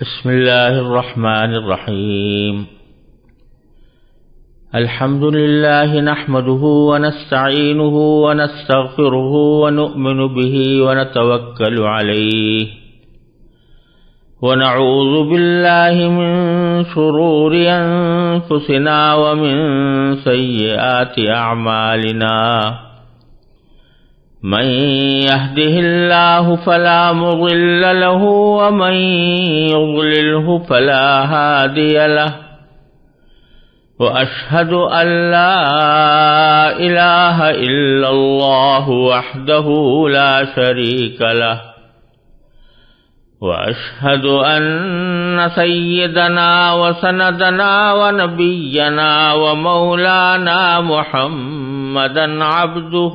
بسم الله الرحمن الرحيم الحمد لله نحمده ونستعينه ونستغفره ونؤمن به ونتوكل عليه ونعوذ بالله من شرور أنفسنا ومن سيئات أعمالنا من يهده الله فلا مضل له ومن يضلله فلا هادي له واشهد ان لا اله الا الله وحده لا شريك له واشهد ان سيدنا وسندنا ونبينا ومولانا محمد محمدا عبده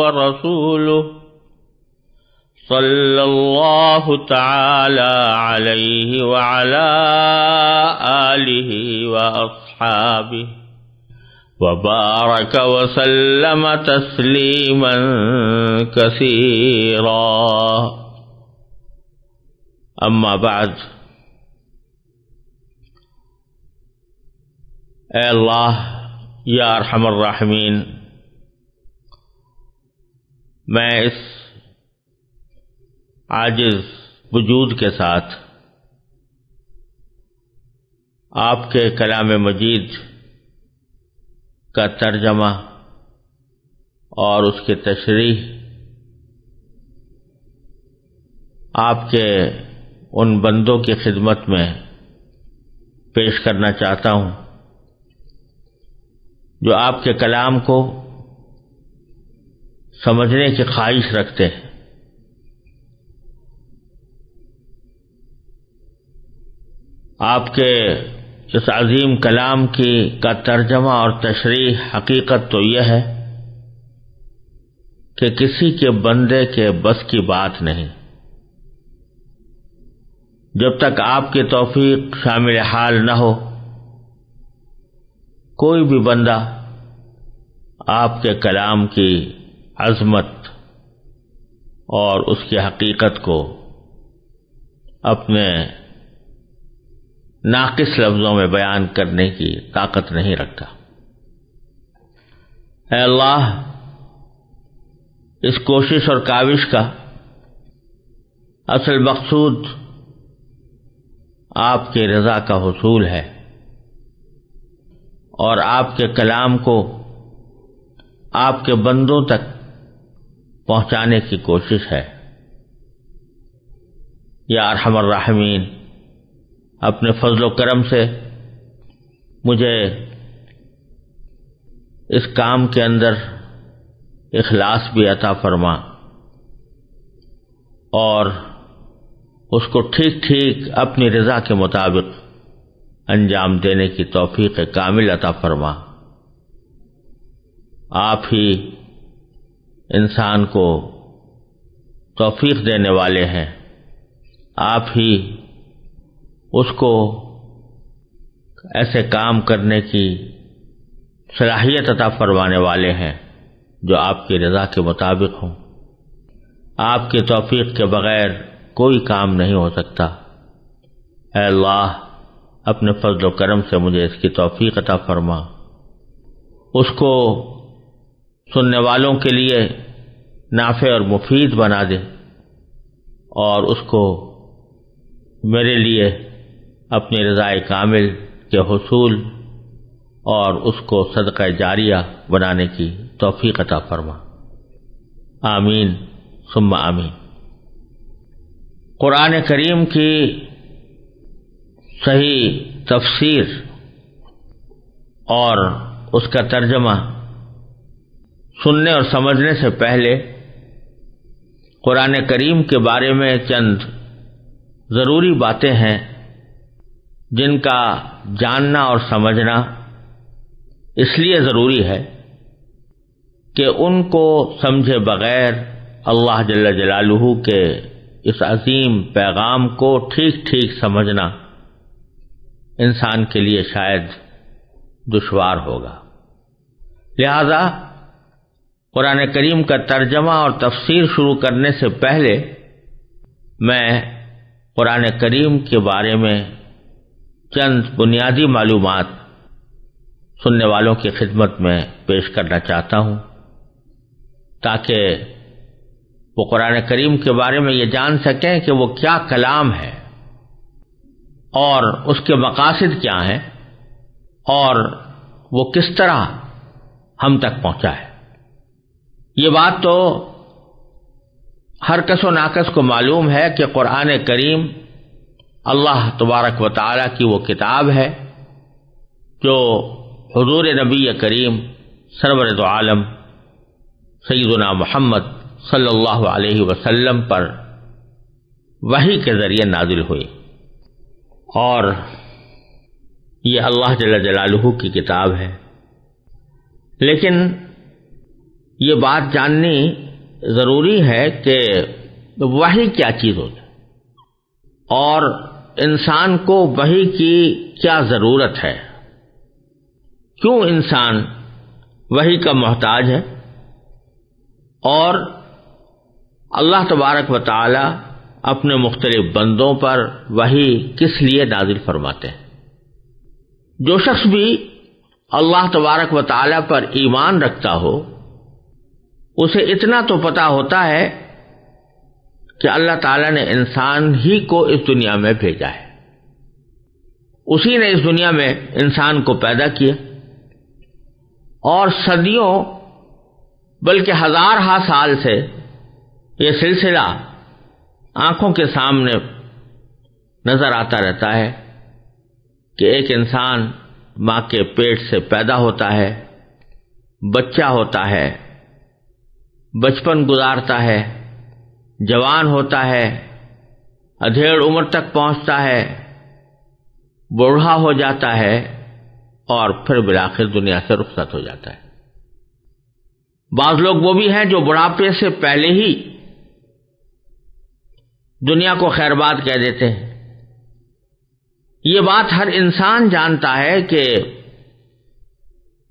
ورسوله صلى الله تعالى عليه وعلى آله وأصحابه وبارك وسلم تسليما كثيرا أما بعد أي الله يا أرحم الراحمين मैं इस आज इस वजूद के साथ आपके कलाम मजीद का तर्जमा और उसकी तशरी आपके उन बंदों की खिदमत में पेश करना चाहता हूं जो आपके कलाम को समझने की ख्वाहिश रखते हैं आपके इस अजीम कलाम की का तर्जमा और तशरी हकीकत तो यह है कि किसी के बंदे के बस की बात नहीं जब तक आपकी तोफीक शामिल हाल न हो कोई भी बंदा आपके कलाम की अजमत और उसकी हकीकत को अपने नाकिस लफ्ज़ों में बयान करने की ताकत नहीं रखता अल्लाह इस कोशिश और काविश का असल मकसूद आपके रज़ा का हसूल है और आपके कलाम को आपके बंदों तक पहुंचाने की कोशिश है या अरहमर राहमीन अपने फजल करम से मुझे इस काम के अंदर इखलास भी अता फरमा और उसको ठीक ठीक अपनी रज़ा के मुताबिक अंजाम देने की तोफीक कामिल अता फरमा आप ही इंसान को तोफीक देने वाले हैं आप ही उसको ऐसे काम करने की सलाहियत अता फरमाने वाले हैं जो आपकी रजा के मुताबिक हों आपके तोफीक के बगैर कोई काम नहीं हो सकता अल्लाह अपने फजल करम से मुझे इसकी तोफीक अता फरमा उसको सुनने वालों के लिए नाफे और मुफीद बना दे और उसको मेरे लिए अपनी रज़ाए कामिल के हसूल और उसको सदक़ जारिया बनाने की तोफ़ी कता फरमा आमीन सुम्मा आमीन क़ुरान करीम की सही तफसीर और उसका तर्जमा सुनने और समझने से पहले कुरान करीम के बारे में चंद ज़रूरी बातें हैं जिनका जानना और समझना इसलिए ज़रूरी है कि उनको समझे बगैर अल्लाह जल्ला जलालुहू के इस अजीम पैगाम को ठीक ठीक समझना इंसान के लिए शायद दुशवार होगा लिहाजा कुरान करीम का तर्जमा और तफसीर शुरू करने से पहले मैं कुरान करीम के बारे में चंद बुनियादी मालूम सुनने वालों की खिदमत में पेश करना चाहता हूँ ताकि वो कुरान करीम के बारे में ये जान सकें कि वो क्या कलाम है और उसके मकासद क्या हैं और वो किस तरह हम तक पहुंचा है ये बात तो हर कस व नाकस को मालूम है कि कुरान करीम अल्लाह तबारक व ताली की वो किताब है जो हजूर नबी करीम सरवर दो आलम सईदना मोहम्मद सल्लल्लाहु अलैहि वसल्लम पर वही के ज़रिए नाजिल हुई और ये अल्लाह जला जलालहू की किताब है लेकिन ये बात जाननी ज़रूरी है कि वही क्या चीज़ होती और इंसान को वही की क्या ज़रूरत है क्यों इंसान वही का मोहताज है और अल्लाह तबारक व अपने मुख्तलिफ बंदों पर वही किस लिए नाजिल फरमाते हैं जो शख्स भी अल्लाह तबारक व पर ईमान रखता हो उसे इतना तो पता होता है कि अल्लाह ताला ने इंसान ही को इस दुनिया में भेजा है उसी ने इस दुनिया में इंसान को पैदा किया और सदियों बल्कि हजार हा साल से यह सिलसिला आंखों के सामने नजर आता रहता है कि एक इंसान माँ के पेट से पैदा होता है बच्चा होता है बचपन गुजारता है जवान होता है अधेड़ उम्र तक पहुंचता है बूढ़ा हो जाता है और फिर बिलाखिर दुनिया से रुखसत हो जाता है बाज लोग वो भी हैं जो बुढ़ापे से पहले ही दुनिया को खैरबाद कह देते हैं ये बात हर इंसान जानता है कि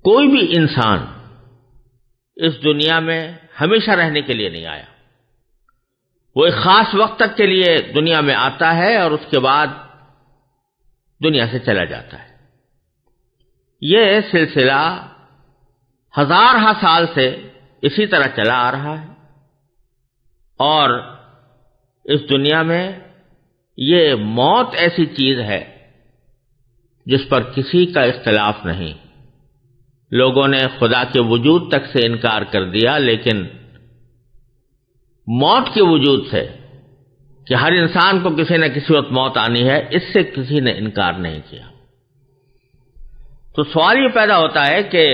कोई भी इंसान इस दुनिया में हमेशा रहने के लिए नहीं आया वो एक खास वक्त तक के लिए दुनिया में आता है और उसके बाद दुनिया से चला जाता है यह सिलसिला हा साल से इसी तरह चला आ रहा है और इस दुनिया में ये मौत ऐसी चीज है जिस पर किसी का इख्तलाफ नहीं लोगों ने खुदा के वजूद तक से इनकार कर दिया लेकिन मौत के वजूद से कि हर इंसान को किसी न किसी वक्त मौत आनी है इससे किसी ने इनकार नहीं किया तो सवाल यह पैदा होता है कि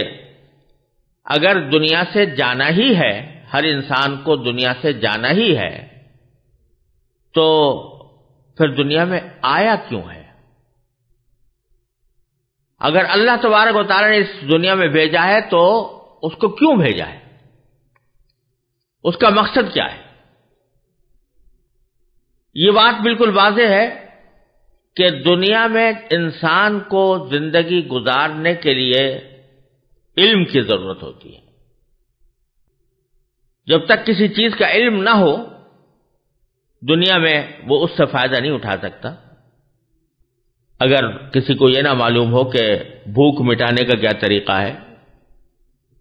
अगर दुनिया से जाना ही है हर इंसान को दुनिया से जाना ही है तो फिर दुनिया में आया क्यों है अगर अल्लाह तबारक वाले ने इस दुनिया में भेजा है तो उसको क्यों भेजा है उसका मकसद क्या है ये बात बिल्कुल वाजह है कि दुनिया में इंसान को जिंदगी गुजारने के लिए इल्म की जरूरत होती है जब तक किसी चीज का इल्म ना हो दुनिया में वो उससे फायदा नहीं उठा सकता अगर किसी को यह ना मालूम हो कि भूख मिटाने का क्या तरीका है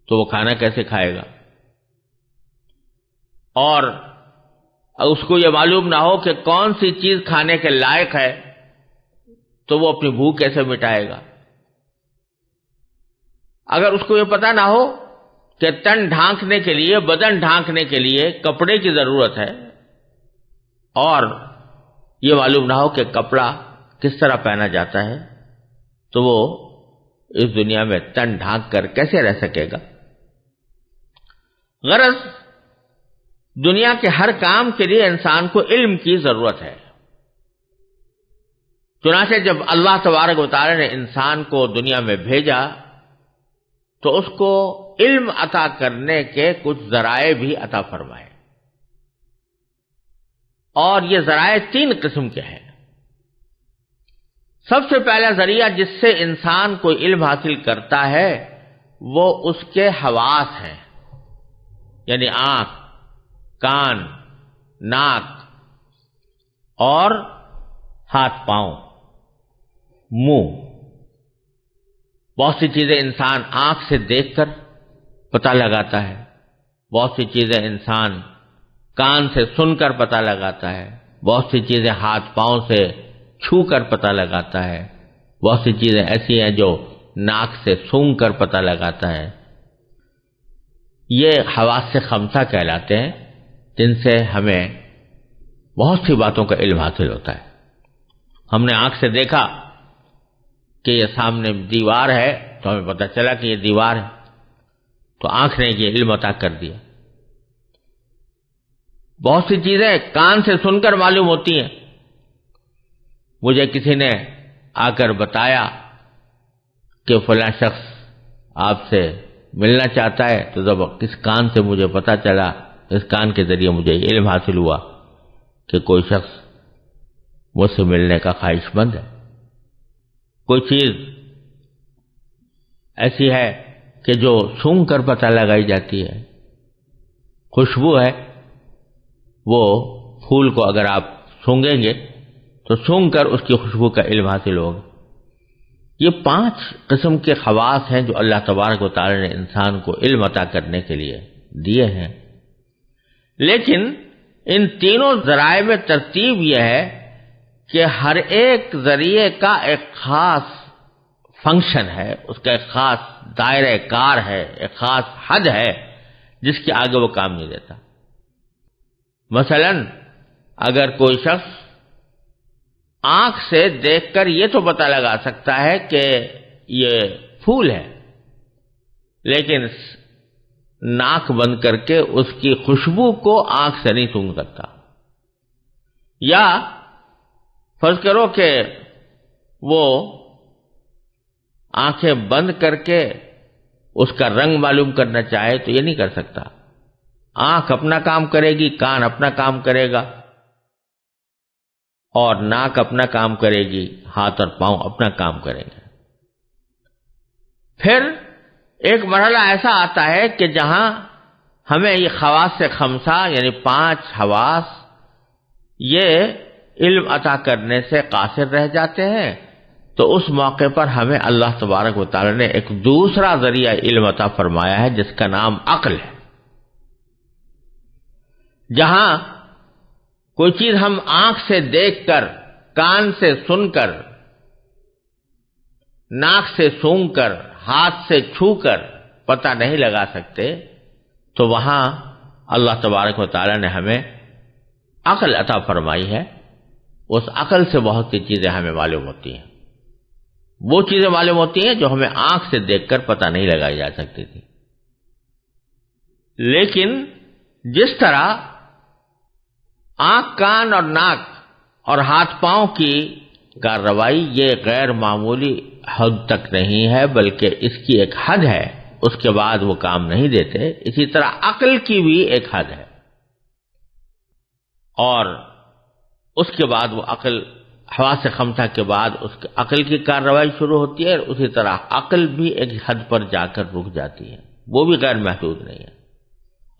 तो वो खाना कैसे खाएगा और उसको यह मालूम ना हो कि कौन सी चीज खाने के लायक है तो वो अपनी भूख कैसे मिटाएगा अगर उसको यह पता ना हो कि तन ढांकने के लिए बदन ढांकने के लिए कपड़े की जरूरत है और यह मालूम ना हो कि कपड़ा किस तरह पहना जाता है तो वो इस दुनिया में तन ढांक कर कैसे रह सकेगा गरज दुनिया के हर काम के लिए इंसान को इल्म की जरूरत है चुनाचे जब अल्लाह तबारक वाले ने इंसान को दुनिया में भेजा तो उसको इल्म अता करने के कुछ जराए भी अता फरमाए और ये जराए तीन किस्म के हैं सबसे पहला जरिया जिससे इंसान को इल्म हासिल करता है वो उसके हवास हैं यानी आंख कान नाक और हाथ पांव मुंह बहुत सी चीजें इंसान आंख से देखकर पता लगाता है बहुत सी चीजें इंसान कान से सुनकर पता लगाता है बहुत सी चीजें हाथ पांव से छू कर पता लगाता है बहुत सी चीज़ें ऐसी हैं जो नाक से सूंघ कर पता लगाता है ये हवा से खमसा कहलाते हैं जिनसे हमें बहुत सी बातों का इल्म हासिल होता है हमने आंख से देखा कि यह सामने दीवार है तो हमें पता चला कि यह दीवार है तो आंख ने यह इल्म अता कर दिया बहुत सी चीजें कान से सुनकर मालूम होती हैं मुझे किसी ने आकर बताया कि फला शख्स आपसे मिलना चाहता है तो जब किस कान से मुझे पता चला इस कान के ज़रिए मुझे इल्म हासिल हुआ कि कोई शख्स मुझसे मिलने का ख्वाहिशमंद है कोई चीज़ ऐसी है कि जो सूंघ कर पता लगाई जाती है खुशबू है वो फूल को अगर आप सूंघेंगे तो सूंघ कर उसकी खुशबू का इल्म हासिल होगा ये पांच किस्म के खवास हैं जो अल्लाह तबारक वाली ने इंसान को इल्म अता करने के लिए दिए हैं लेकिन इन तीनों जराए में तरतीब यह है कि हर एक जरिए का एक खास फंक्शन है उसका एक खास दायरे कार है एक खास हद है जिसके आगे वो काम नहीं देता मसलन अगर कोई शख्स आंख से देखकर यह तो पता लगा सकता है कि ये फूल है लेकिन नाक बंद करके उसकी खुशबू को आंख से नहीं सूंघ सकता या फर्ज करो कि वो आंखें बंद करके उसका रंग मालूम करना चाहे तो ये नहीं कर सकता आंख अपना काम करेगी कान अपना काम करेगा और नाक अपना काम करेगी हाथ और पांव अपना काम करेंगे फिर एक मरहला ऐसा आता है कि जहां हमें ये खवास से खमसा यानी पांच हवास ये इल्म अता करने से कासिर रह जाते हैं तो उस मौके पर हमें अल्लाह तबारक वाले ने एक दूसरा जरिया इल्म अता फरमाया है जिसका नाम अकल है जहां कोई चीज हम आंख से देखकर कान से सुनकर नाक से सूंघकर हाथ से छूकर पता नहीं लगा सकते तो वहां अल्लाह तबारक वाली ने हमें अकल अता फरमाई है उस अकल से बहुत सी चीजें हमें मालूम होती हैं वो चीजें मालूम होती हैं जो हमें आंख से देखकर पता नहीं लगाई जा सकती थी लेकिन जिस तरह आंख कान और नाक और हाथ पांव की कार्रवाई ये गैर मामूली हद तक नहीं है बल्कि इसकी एक हद है उसके बाद वो काम नहीं देते इसी तरह अकल की भी एक हद है और उसके बाद वो अकल हवा से खमता के बाद उसके अकल की कार्रवाई शुरू होती है और उसी तरह अकल भी एक हद पर जाकर रुक जाती है वो भी गैर महदूद नहीं है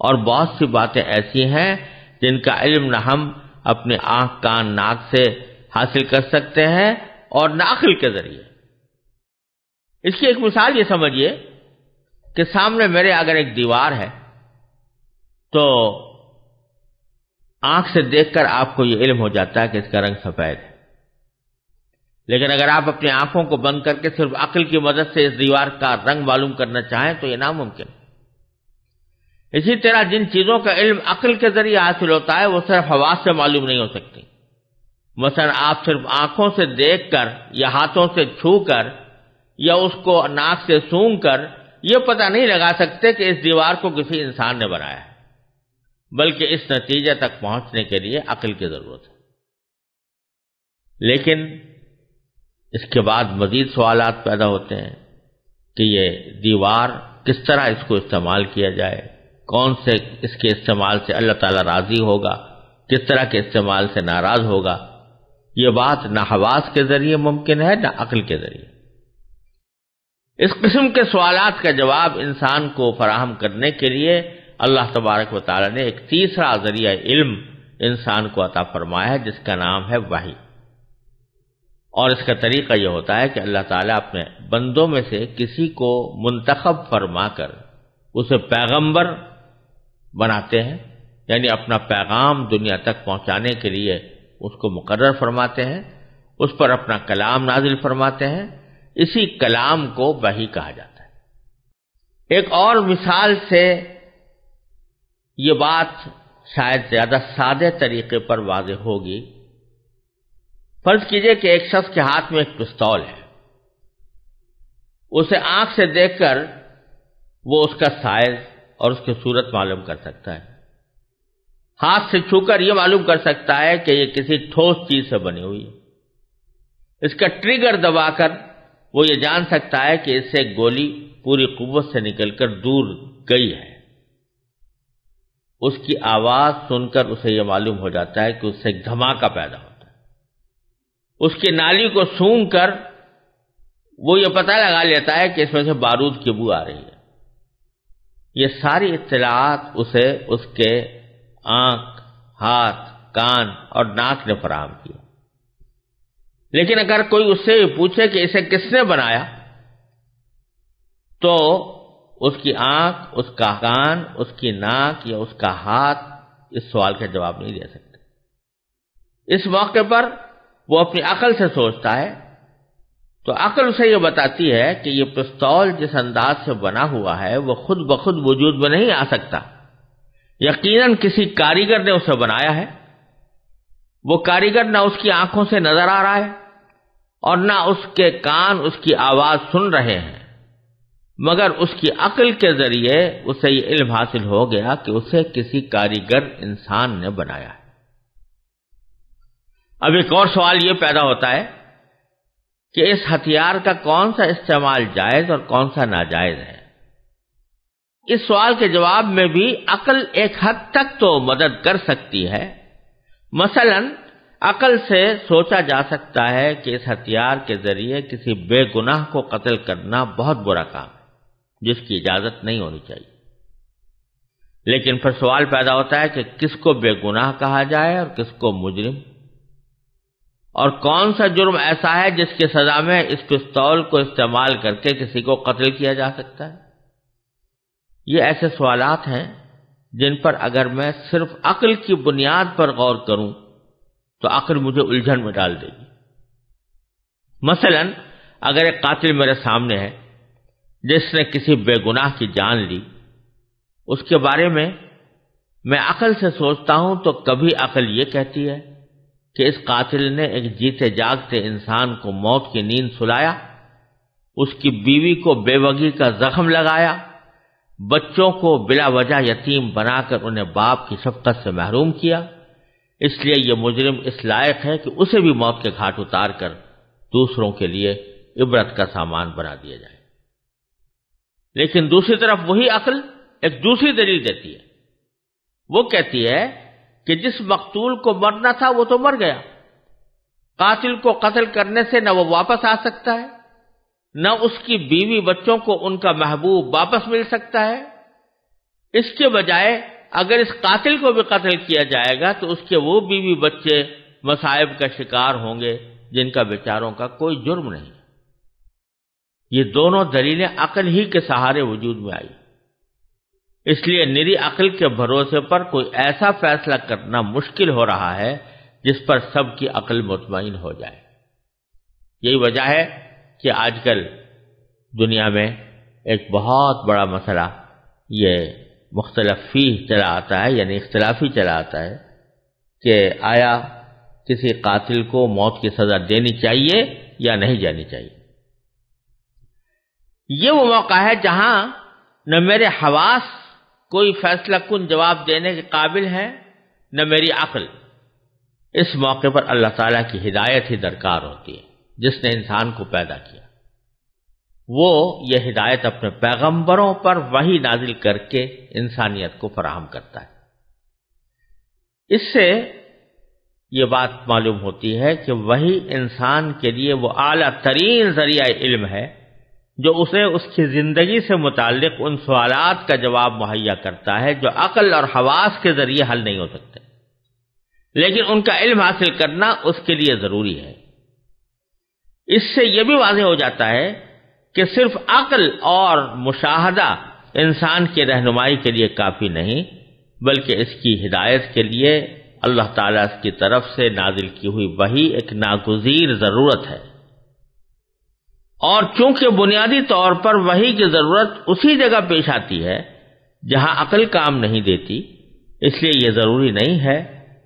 और बहुत सी बातें ऐसी हैं जिनका इल्म न हम अपने आंख कान नाक से हासिल कर सकते हैं और नाखिल के जरिए इसकी एक मिसाल ये समझिए कि सामने मेरे अगर एक दीवार है तो आंख से देखकर आपको यह इल्म हो जाता है कि इसका रंग सफेद है लेकिन अगर आप अपनी आंखों को बंद करके सिर्फ अकल की मदद से इस दीवार का रंग मालूम करना चाहें तो यह नामुमकिन है इसी तरह जिन चीज़ों का इल्म अकल के जरिए हासिल होता है वो सिर्फ हवा से मालूम नहीं हो सकती मसलन आप सिर्फ आंखों से देखकर या हाथों से छूकर या उसको नाक से सूंघ कर यह पता नहीं लगा सकते कि इस दीवार को किसी इंसान ने बनाया है बल्कि इस नतीजे तक पहुंचने के लिए अकल की जरूरत है लेकिन इसके बाद मजीद सवाल पैदा होते हैं कि ये दीवार किस तरह इसको इस्तेमाल किया जाए कौन से इसके इस्तेमाल से अल्लाह ताला राजी होगा किस तरह के इस्तेमाल से नाराज होगा यह बात ना हवास के जरिए मुमकिन है ना अकल के जरिए इस किस्म के सवालत का जवाब इंसान को फराहम करने के लिए अल्लाह तबारक व ने एक तीसरा जरिया इल्म इंसान को अता फरमाया है जिसका नाम है वाही और इसका तरीका यह होता है कि अल्लाह ताला अपने बंदों में से किसी को मुंतखब फरमा कर उसे पैगंबर बनाते हैं यानी अपना पैगाम दुनिया तक पहुंचाने के लिए उसको मुकर्र फरमाते हैं उस पर अपना कलाम नाजिल फरमाते हैं इसी कलाम को वही कहा जाता है एक और मिसाल से ये बात शायद ज्यादा सादे तरीके पर वाज होगी फर्ज कीजिए कि एक शख्स के हाथ में एक पिस्तौल है उसे आंख से देखकर वो उसका साइज और उसकी सूरत मालूम कर सकता है हाथ से छूकर यह मालूम कर सकता है कि यह किसी ठोस चीज से बनी हुई है इसका ट्रिगर दबाकर वो ये जान सकता है कि इससे गोली पूरी कुवत से निकलकर दूर गई है उसकी आवाज सुनकर उसे यह मालूम हो जाता है कि उससे धमाका पैदा होता है उसकी नाली को सूंघ कर वो ये पता लगा लेता है कि इसमें से बारूद की बू आ रही है ये सारी इतलात उसे उसके आंख हाथ कान और नाक ने फराम किया लेकिन अगर कोई उससे पूछे कि इसे किसने बनाया तो उसकी आंख उसका कान उसकी नाक या उसका हाथ इस सवाल का जवाब नहीं दे सकते इस मौके पर वो अपनी अकल से सोचता है तो अकल उसे यह बताती है कि यह पिस्तौल जिस अंदाज से बना हुआ है वह खुद ब खुद वजूद में नहीं आ सकता यकीनन किसी कारीगर ने उसे बनाया है वो कारीगर ना उसकी आंखों से नजर आ रहा है और ना उसके कान उसकी आवाज सुन रहे हैं मगर उसकी अकल के जरिए उसे ये इल्म हासिल हो गया कि उसे किसी कारीगर इंसान ने बनाया है अब एक और सवाल यह पैदा होता है कि इस हथियार का कौन सा इस्तेमाल जायज और कौन सा नाजायज है इस सवाल के जवाब में भी अकल एक हद तक तो मदद कर सकती है मसलन अकल से सोचा जा सकता है कि इस हथियार के जरिए किसी बेगुनाह को कत्ल करना बहुत बुरा काम है जिसकी इजाजत नहीं होनी चाहिए लेकिन फिर सवाल पैदा होता है कि किसको बेगुनाह कहा जाए और किसको मुजरिम और कौन सा जुर्म ऐसा है जिसके सजा में इस पिस्तौल को इस्तेमाल करके किसी को कत्ल किया जा सकता है ये ऐसे सवालात हैं जिन पर अगर मैं सिर्फ अकल की बुनियाद पर गौर करूं तो अकल मुझे उलझन में डाल देगी मसलन अगर एक कातिल मेरे सामने है जिसने किसी बेगुनाह की जान ली उसके बारे में मैं अकल से सोचता हूं तो कभी अकल ये कहती है कि इस कातिल ने एक जीते जागते इंसान को मौत की नींद सुलाया उसकी बीवी को बेवगी का जख्म लगाया बच्चों को बिला वजह यतीम बनाकर उन्हें बाप की शफकत से महरूम किया इसलिए यह मुजरिम इस लायक है कि उसे भी मौत के घाट उतार कर दूसरों के लिए इबरत का सामान बना दिया जाए लेकिन दूसरी तरफ वही अकल एक दूसरी दलील देती है वो कहती है कि जिस मकतूल को मरना था वो तो मर गया कातिल को कत्ल करने से न वो वापस आ सकता है न उसकी बीवी बच्चों को उनका महबूब वापस मिल सकता है इसके बजाय अगर इस कातिल को भी कत्ल किया जाएगा तो उसके वो बीवी बच्चे मसायब का शिकार होंगे जिनका बेचारों का कोई जुर्म नहीं ये दोनों दलीलें अकल ही के सहारे वजूद में आई इसलिए निरी अकल के भरोसे पर कोई ऐसा फैसला करना मुश्किल हो रहा है जिस पर सबकी अकल मुतमिन हो जाए यही वजह है कि आजकल दुनिया में एक बहुत बड़ा मसला ये मुख्तलफी चला आता है यानी इख्तलाफी चला आता है कि आया किसी कातिल को मौत की सज़ा देनी चाहिए या नहीं जानी चाहिए ये वो मौका है जहां न मेरे हवास कोई फैसला कन जवाब देने के काबिल है न मेरी अकल इस मौके पर अल्लाह ताला की हिदायत ही दरकार होती है जिसने इंसान को पैदा किया वो यह हिदायत अपने पैगंबरों पर वही नाजिल करके इंसानियत को फराहम करता है इससे ये बात मालूम होती है कि वही इंसान के लिए वो आला तरीन जरिया इल्म है जो उसे उसकी ज़िंदगी से मुतक़ उन सवालत का जवाब मुहैया करता है जो अक़ल और हवास के ज़रिए हल नहीं हो सकते लेकिन उनका इल्म हासिल करना उसके लिए ज़रूरी है इससे यह भी वाजह हो जाता है कि सिर्फ अक़ल और मुशाहदा इंसान के रहनुमाई के लिए काफ़ी नहीं बल्कि इसकी हिदायत के लिए अल्लाह ताला की तरफ से नाजिल की हुई वही एक नागुजीर ज़रूरत है और चूंकि बुनियादी तौर पर वही की जरूरत उसी जगह पेश आती है जहां अकल काम नहीं देती इसलिए यह जरूरी नहीं है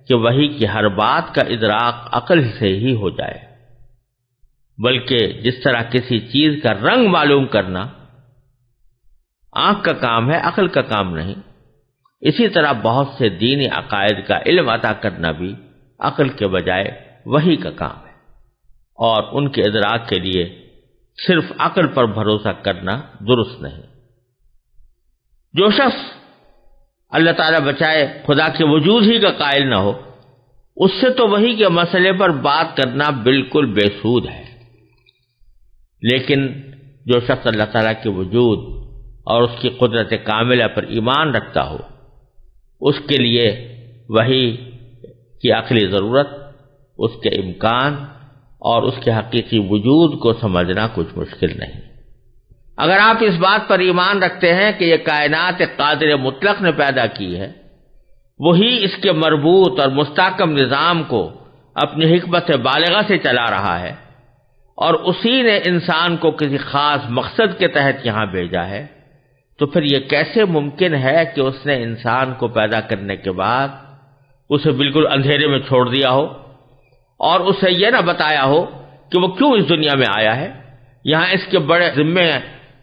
कि वही की हर बात का इदराक अकल से ही हो जाए बल्कि जिस तरह किसी चीज का रंग मालूम करना आंख का काम है अकल का काम नहीं इसी तरह बहुत से दीनी अकायद का इल्म अदा करना भी अकल के बजाय वही का काम है और उनके इदराक के लिए सिर्फ अकल पर भरोसा करना दुरुस्त नहीं जो शख्स अल्लाह ताला बचाए खुदा के वजूद ही का कायल ना हो उससे तो वही के मसले पर बात करना बिल्कुल बेसूद है लेकिन जो शख्स अल्लाह ताला के वजूद और उसकी कुदरत कामिला पर ईमान रखता हो उसके लिए वही की आखिरी ज़रूरत उसके इम्कान और उसके हकीकी वजूद को समझना कुछ मुश्किल नहीं अगर आप इस बात पर ईमान रखते हैं कि यह कायनात एक कादिर मुतलक ने पैदा की है वही इसके मरबूत और मुस्तकम निज़ाम को अपनी हमत बालगा से चला रहा है और उसी ने इंसान को किसी खास मकसद के तहत यहां भेजा है तो फिर यह कैसे मुमकिन है कि उसने इंसान को पैदा करने के बाद उसे बिल्कुल अंधेरे में छोड़ दिया हो और उसे यह ना बताया हो कि वो क्यों इस दुनिया में आया है यहां इसके बड़े जिम्मे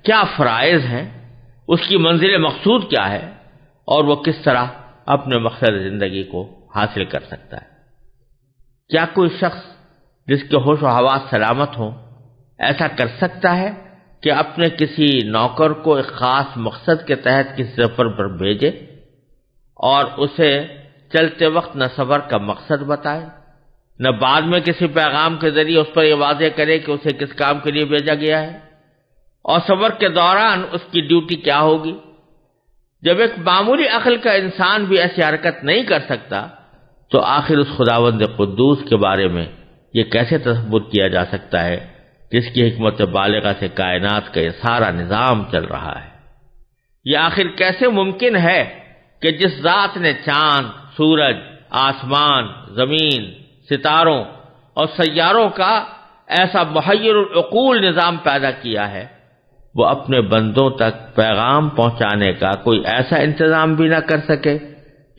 क्या फ़राइज हैं उसकी मंजिल मकसूद क्या है और वह किस तरह अपने मकसद ज़िंदगी को हासिल कर सकता है क्या कोई शख्स जिसके होश व हवास सलामत हो ऐसा कर सकता है कि अपने किसी नौकर को एक ख़ास मकसद के तहत किसी सफ़र पर भेजे और उसे चलते वक्त न सफ़र का मकसद बताए न बाद में किसी पैगाम के जरिए उस पर यह वाजे करे कि उसे किस काम के लिए भेजा गया है और सबर के दौरान उसकी ड्यूटी क्या होगी जब एक मामूली अकल का इंसान भी ऐसी हरकत नहीं कर सकता तो आखिर उस खुदावंद कुद्दूस के बारे में यह कैसे तस्वुर किया जा सकता है जिसकी हमत बालिका से कायनात का यह सारा निज़ाम चल रहा है यह आखिर कैसे मुमकिन है कि जिस रात ने चांद सूरज आसमान जमीन सितारों और सैारों का ऐसा महयरकूल निज़ाम पैदा किया है वो अपने बंदों तक पैगाम पहुंचाने का कोई ऐसा इंतज़ाम भी ना कर सके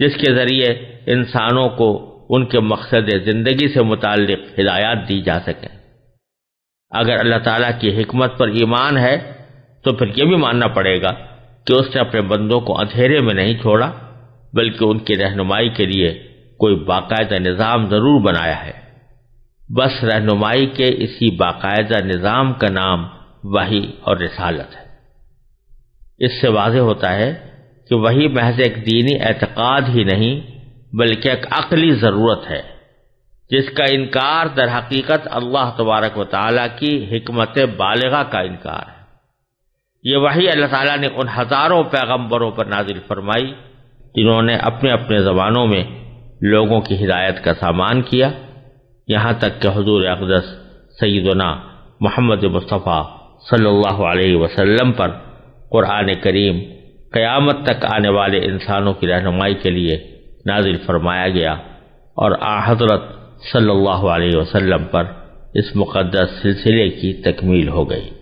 जिसके ज़रिए इंसानों को उनके मकसद ज़िंदगी से मुतल हिदायत दी जा सके अगर अल्लाह ताला की हमत पर ईमान है तो फिर यह भी मानना पड़ेगा कि उसने अपने बंदों को अंधेरे में नहीं छोड़ा बल्कि उनकी रहनुमाई के लिए कोई बाकायदा निज़ाम ज़रूर बनाया है बस रहनुमाई के इसी बाकायदा निज़ाम का नाम वही और रिसालत है इससे वाज होता है कि वही महज एक दीनी एतक़ाद ही नहीं बल्कि एक अकली ज़रूरत है जिसका इनकार दर हकीकत अल्लाह तबारक व ताली की हमत बालगा का इनकार है ये वही अल्लाह ताला ने उन हज़ारों पैगंबरों पर नाजिल फरमाई जिन्होंने अपने अपने ज़बानों में लोगों की हिदायत का सामान किया यहाँ तक कि हजूर अकदस सईदना मोहम्मद मुस्तफ़ा सल्लल्लाहु अलैहि वसल्लम पर कुरान करीम क़यामत तक आने वाले इंसानों की रहनुमाई के लिए नाजिल फरमाया गया और आ हज़रत सल्लल्लाहु अलैहि वसल्लम पर इस मुक़दस सिलसिले की तकमील हो गई